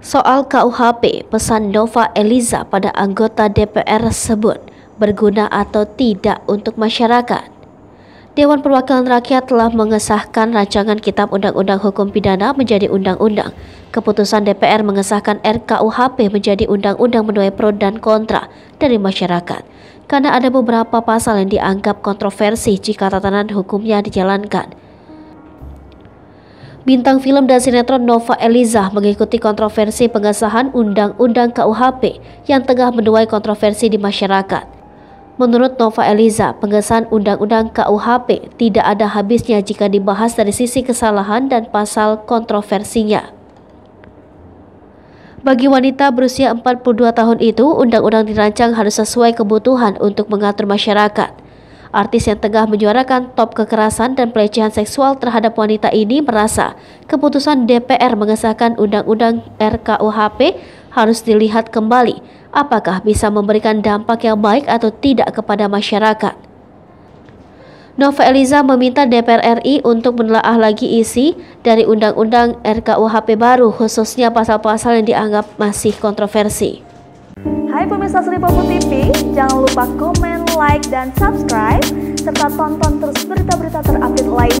Soal KUHP, pesan Nova Eliza pada anggota DPR tersebut berguna atau tidak untuk masyarakat. Dewan Perwakilan Rakyat telah mengesahkan rancangan Kitab Undang-Undang Hukum Pidana menjadi undang-undang. Keputusan DPR mengesahkan RKUHP menjadi undang-undang menuai pro dan kontra dari masyarakat karena ada beberapa pasal yang dianggap kontroversi jika tatanan hukumnya dijalankan bintang film dan sinetron Nova Eliza mengikuti kontroversi pengesahan Undang-Undang KUHP yang tengah menuai kontroversi di masyarakat. Menurut Nova Eliza, pengesahan Undang-Undang KUHP tidak ada habisnya jika dibahas dari sisi kesalahan dan pasal kontroversinya. Bagi wanita berusia 42 tahun itu, undang-undang dirancang harus sesuai kebutuhan untuk mengatur masyarakat. Artis yang tengah menyuarakan top kekerasan dan pelecehan seksual terhadap wanita ini merasa keputusan DPR mengesahkan Undang-Undang RKUHP harus dilihat kembali apakah bisa memberikan dampak yang baik atau tidak kepada masyarakat. Nova Eliza meminta DPR RI untuk menelaah lagi isi dari Undang-Undang RKUHP baru khususnya pasal-pasal yang dianggap masih kontroversi. Hai pemirsa Sri TV, jangan lupa komen, like dan subscribe, serta tonton terus berita-berita terupdate lain.